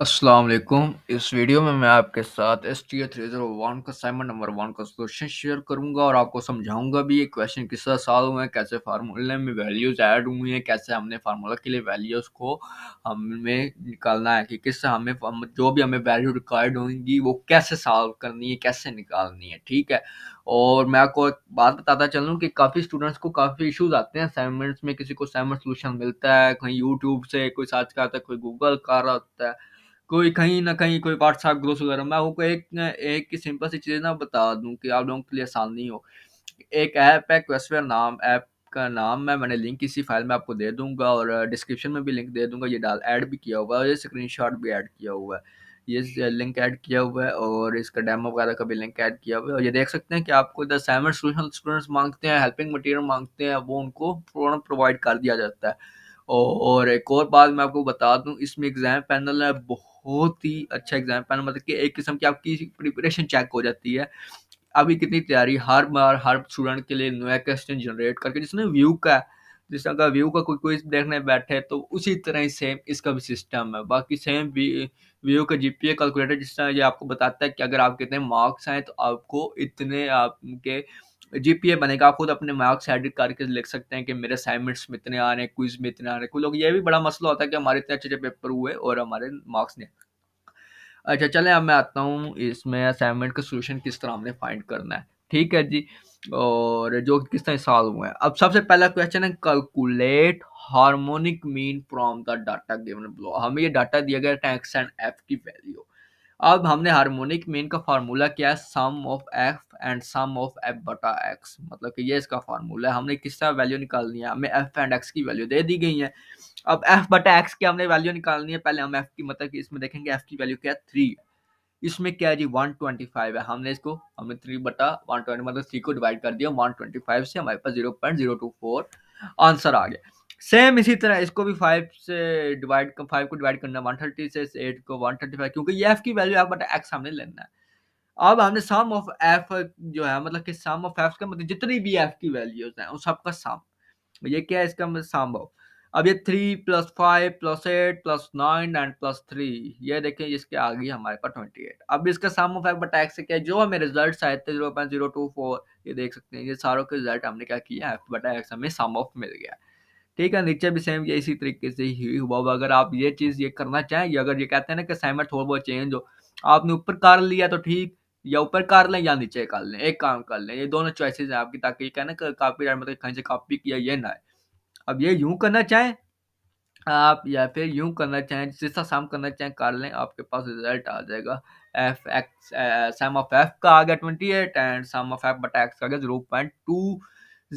अस्सलाम वालेकुम इस वीडियो में मैं आपके साथ S T three zero one का असाइनमेंट नंबर वन का सोल्यूशन शेयर करूंगा और आपको समझाऊंगा भी ये क्वेश्चन किस तरह साल हुए हैं कैसे फार्मूले में वैल्यूज़ ऐड हुई हैं कैसे हमने फार्मूला के लिए वैल्यूज़ को हमें निकालना है कि किस हमें जो भी हमें वैल्यू रिक्वायर्ड होंगी वो कैसे सॉल्व करनी है कैसे निकालनी है ठीक है और मैं आपको बात बताता चलूँ कि काफ़ी स्टूडेंट्स को काफ़ी इश्यूज आते हैं असाइनमेंट्स में किसी को असाइनमेंट सोल्यूशन मिलता है कहीं यूट्यूब से कोई सर्च करता है कोई गूगल कर रहा होता है कोई कहीं ना कहीं कोई व्हाट्सएप ग्रोस वगैरह मैं आपको एक एक की सिंपल सी चीज़ ना बता दूं कि आप लोगों के लिए आसानी हो एक ऐप है क्वेस्टवेयर नाम ऐप का नाम है मैंने लिंक इसी फाइल में आपको दे दूंगा और डिस्क्रिप्शन में भी लिंक दे दूंगा ये डाल ऐड भी किया हुआ है और ये स्क्रीन भी ऐड किया हुआ है ये लिंक ऐड किया हुआ है और इसका डेमो वगैरह का भी लिंक ऐड किया हुआ है और ये देख सकते हैं कि आपको इधर सेवन सोशल स्टूडेंट्स मांगते हैं हेल्पिंग मटेरियल मांगते हैं वो उनको प्रोवाइड कर दिया जाता है और एक और बात मैं आपको बता दूं इसमें एग्जाम पैनल है बहुत बहुत ही अच्छा एग्जाम पैनल मतलब कि एक किस्म की आपकी प्रिपरेशन चेक हो जाती है अभी कितनी तैयारी हर बार हर स्टूडेंट के लिए नया क्वेश्चन जनरेट करके जिसने व्यू का जिस तरह का व्यू का कोई कोई देखने बैठे तो उसी तरह ही सेम इसका भी सिस्टम है बाकी सेम व्यू का जी पी ए कैलकुलेटर जिस तरह ये आपको बताता है कि अगर आप कितने मार्क्स आए तो आपको इतने आपके जीपीए बनेगा आप खुद अपने मार्क्स एडिट करके लिख सकते हैं कि मेरे असाइनमेंट्स में इतने आ रहे हैं क्विज में इतने आ रहे हैं कुछ लोग ये भी बड़ा मसला होता है कि हमारे इतने अच्छे अच्छे पेपर हुए और हमारे मार्क्स नहीं अच्छा चलें अब मैं आता हूँ इसमें असाइनमेंट का सोल्यूशन किस तरह हमने फाइंड करना है ठीक है जी और जो किस तरह साल हुए हैं अब सबसे पहला क्वेश्चन है calculate harmonic mean from the data given below हमें ये डाटा दिया गया टैक्स एंड एफ की वैल्यू अब हमने हार्मोनिक मीन का फार्मूला क्या है sum of F and sum of F बटा एक्स मतलब कि ये इसका फार्मूला है हमने किसका वैल्यू निकालनी है हमें एफ एंड एक्स की वैल्यू दे दी गई है अब एफ बटा एक्स की हमने वैल्यू निकालनी है पहले हम एफ की मतलब कि इसमें देखेंगे एफ की वैल्यू क्या है थ्री इसमें क्या है जी वन ट्वेंटी फाइव है हमने इसको हमने थ्री बटा वन ट्वेंटी मतलब थ्री को डिवाइड कर दिया वन ट्वेंटी फाइव से हमारे पास zero point zero two four answer आ गया सेम इसी तरह इसको भी फाइव से डिवाइड फाइव को डिवाइड करना वन थर्टी से एट को वन थर्टी फाइव क्योंकि एफ की वैल्यू आप बता एक्स हमने लेना है अब हमने सम ऑफ एफ जो है मतलब कि सम ऑफ एफ का मतलब जितनी भी एफ की वैल्यूज हैं उन सबका सम ये क्या है इसका मतलब सम ऑफ अब ये three plus five plus eight plus nine and plus three ये देखें इसके आगे हमारे पास ट्वेंटी एट अब इसका सम ऑफ एफ बटा एक्स क्या है जो हमें रिजल्ट आए थे zero point zero two four ये देख सकते हैं ये सारों के रिजल्ट हमने क्या किया एफ बटा एक्स हमें सम ऑफ मिल गया है ठीक है नीचे भी सेम ये इसी तरीके से ही हुआ अगर आप ये चीज़ ये करना चाहें अगर ये कहते हैं ना कि असाइनमेंट थोड़ा बहुत चेंज हो आपने ऊपर कर लिया तो ठीक या ऊपर कर लें या नीचे कर लें एक काम कर लें ये दोनों चॉइसेस हैं आपकी ताकि ये कहना कि कापी राइट मतलब कहीं से कॉपी किया ये ना है अब ये यूं करना चाहें आप या फिर यूं करना चाहें जिसका साम करना चाहें कर लें आपके पास रिजल्ट आ जाएगा F X sum of F का आ गया twenty eight and sum of F बट एक्स का आ गया zero point two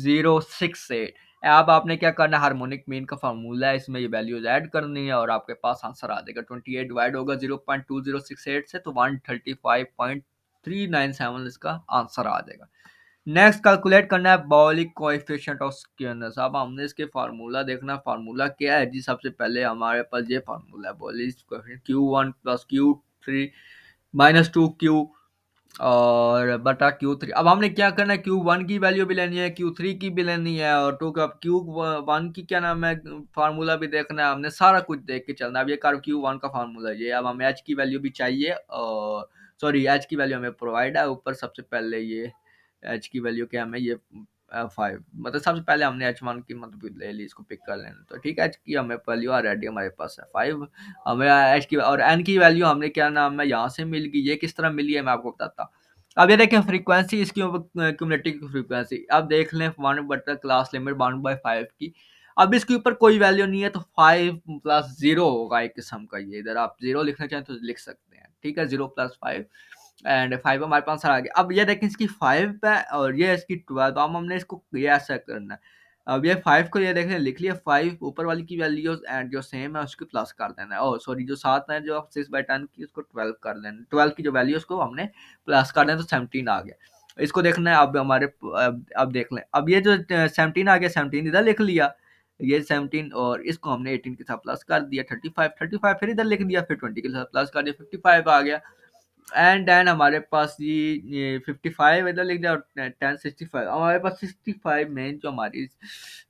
zero six eight अब आपने क्या करना है हारमोनिक मीन का फार्मूला है इसमें ये वैल्यूज ऐड करनी है और आपके पास आंसर आ जाएगा ट्वेंटी एट डिवाइड होगा zero point two zero six eight से तो one thirty five point three nine seven इसका आंसर आ जाएगा नेक्स्ट कैलकुलेट करना है बॉलिक कोएफिशिएंट ऑफ स्क्यूनेस अब हमने इसके फार्मूला देखना फार्मूला क्या है जी सबसे पहले हमारे पास ये फार्मूला है बॉलिक Q one plus Q three minus two Q और बटा क्यू थ्री अब हमने क्या करना है क्यू वन की वैल्यू भी लेनी है क्यू थ्री की भी लेनी है और टू का क्यू वन की क्या नाम है फार्मूला भी देखना है हमने सारा कुछ देख के चलना है अब ये कार क्यू वन का फार्मूला ये अब हमें एच की वैल्यू भी चाहिए और सॉरी एच की वैल्यू हमें प्रोवाइड है ऊपर सबसे पहले ये एच की वैल्यू क्या हमें ये फाइव मतलब सबसे पहले हमने एच वन की मतलब ले ली इसको पिक कर लेना तो ठीक है एच की हमें वैल्यू और रेडी हमारे पास है फाइव हमें एच की और एन की वैल्यू हमने क्या नाम है यहाँ से मिल गई ये किस तरह मिली है मैं आपको बताता अब ये देखें फ्रीक्वेंसी इसकी कम्युनिटी की फ्रीक्वेंसी अब देख लें वन बटर class limit one by five की अब इसके ऊपर कोई वैल्यू नहीं है तो फाइव प्लस जीरो होगा एक किस्म का ये इधर आप जीरो लिखना चाहें तो लिख सकते हैं ठीक है zero plus five and five हमारे पास आ गया अब ये देखें इसकी फाइव पे और ये इसकी ट्वेल्व अब हमने इसको ये ऐसा करना है अब ये फाइव को ये देखें लिख लिया फाइव ऊपर वाली की वैल्यूज एंड जो सेम है उसको प्लस कर देना है और oh, सॉरी जो सात है जो सिक्स बाई टेन की उसको ट्वेल्व कर देना ट्वेल्व की जो वैल्यू उसको हमने प्लस कर देना तो सेवनटीन आ गया इसको देखना है अब हमारे अब देख लें अब ये जो सेवनटीन आ गया सेवनटीन इधर लिख लिया ये सेवनटीन और इसको हमने एटीन के साथ प्लस कर दिया थर्टी फाइव थर्टी फाइव फिर इधर लिख दिया फिर ट्वेंटी के साथ प्लस कर दिया फिफ्टी फाइव आ गया एंड देन हमारे पास ये फिफ्टी फाइव इधर लिख दिया और टेन सिक्सटी फाइव हमारे पास सिक्सटी फाइव में जो हमारी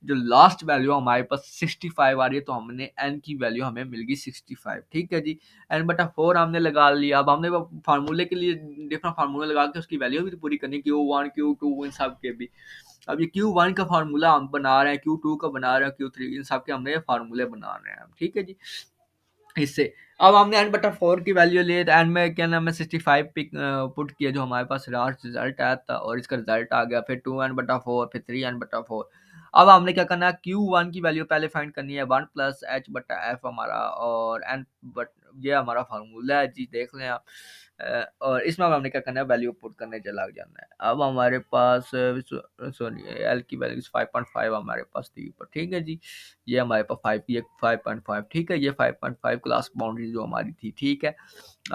जो लास्ट वैल्यू हमारे पास सिक्सटी फाइव आ रही है तो हमने एन की वैल्यू हमें मिल गई सिक्सटी फाइव ठीक है जी एन बटा फोर हमने लगा लिया अब हमने फार्मूले के लिए डिफरेंट फार्मूला लगा के उसकी वैल्यू भी तो पूरी करनी क्यू वन क्यू टू इन सब के भी अब ये क्यू वन का फार्मूला हम बना रहे हैं क्यू टू का बना रहे हैं क्यू थ्री इन सब के हमने ये फार्मूले बना रहे हैं ठीक है जी इससे अब हमने एन बटा फोर की वैल्यू ली एन तो में क्या नाम है सिक्सटी फाइव पिक पुट किया जो हमारे पास लास्ट रिजल्ट आया था और इसका रिजल्ट आ गया फिर टू एन बटा फोर फिर थ्री एन बटा फोर अब हमने क्या करना है क्यू वन की वैल्यू पहले फाइंड करनी है वन प्लस एच बटा एफ हमारा और एन बट ये हमारा फार्मूला है जी देख लें आप और इसमें हमने क्या करना है वैल्यू पुट करने चला जाना है अब हमारे पास सॉरी एल की वैल्यू फाइव पॉइंट फाइव हमारे पास थी ऊपर ठीक है जी ये हमारे पास फाइव ये फाइव पॉइंट फाइव ठीक है ये five point five class boundary जो हमारी थी ठीक है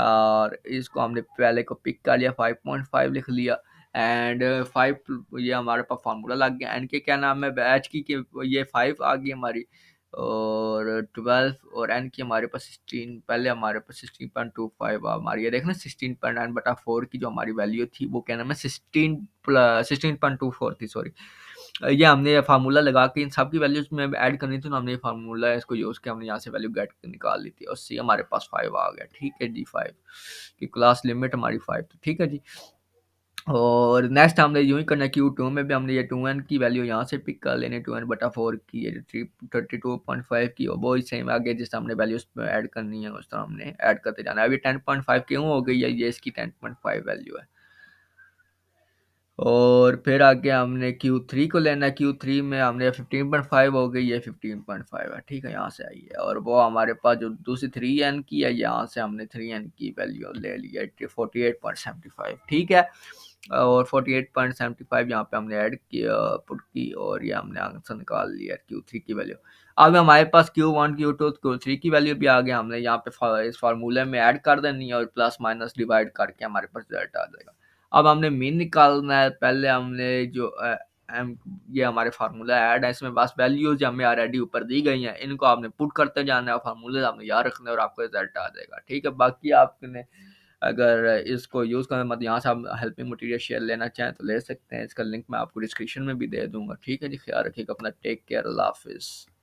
और इसको हमने पहले को पिक कर लिया फाइव पॉइंट फाइव लिख लिया एंड फाइव ये हमारे पास फार्मूला लग गया एंड के क्या नाम है एच की ये फाइव आ गई हमारी और ट्वेल्व और एन की हमारे पास सिक्सटीन पहले हमारे पास सिक्सटीन पॉइंट टू फाइव आ रही देखना सिक्सटीन पॉइंट नाइन बटा फोर की जो हमारी वैल्यू थी वो क्या नाम है sixteen plus sixteen point two four थी सॉरी ये हमने फार्मूला लगा के इन सब की वैल्यूज में ऐड करनी थी तो हमने ये फार्मूला इसको यूज़ किया हमने यहाँ से वैल्यू गेट निकाल ली थी और सी हमारे पास फाइव आ गया ठीक है जी फाइव की क्लास लिमिट हमारी फाइव थी ठीक है जी और नेक्स्ट हमने यूँ ही करना क्यू टू में भी हमने ये टू एन की वैल्यू यहाँ से पिक कर लेने टू एन बटा फोर की ये three thirty two point five की और ही सेम आगे जिस हमने उसमें ऐड करनी है उस तरह हमने ऐड करते जाना है अभी टेन पॉइंट फाइव क्यों हो गई है ये इसकी टेन पॉइंट फाइव वैल्यू है और फिर आगे हमने क्यू थ्री को लेना है क्यू थ्री में हमने फिफ्टीन पॉइंट फाइव हो गई है फिफ्टीन पॉइंट फाइव है ठीक है यहाँ से आई है और वो हमारे पास जो दूसरी थ्री एन की है यहाँ से हमने थ्री एन की वैल्यू ले लिया forty eight point seventy five ठीक है और 48.75 यहाँ पे हमने ऐड किया पुट की और ये हमने आंसर निकाल लिया क्यू थ्री की वैल्यू अब हमारे पास Q one Q two Q three की वैल्यू भी आ गया हमने यहाँ पे इस फार्मूले में ऐड कर देनी है और प्लस माइनस डिवाइड करके हमारे पास रिजल्ट आ जाएगा अब हमने मीन निकालना है पहले हमने जो एम ये हमारे फार्मूला ऐड है इसमें बस वैल्यूज हमें ऑलरेडी ऊपर दी गई हैं इनको आपने पुट करते जाना है फार्मूले आपने याद रखना है और आपको रिजल्ट आ जाएगा ठीक है बाकी आपने अगर इसको यूज़ करना मतलब यहाँ से आप हेल्पिंग मटेरियल शेयर लेना चाहें तो ले सकते हैं इसका लिंक मैं आपको डिस्क्रिप्शन में भी दे दूँगा ठीक है जी ख्याल रखिएगा अपना टेक केयर अल्लाह हाफिज़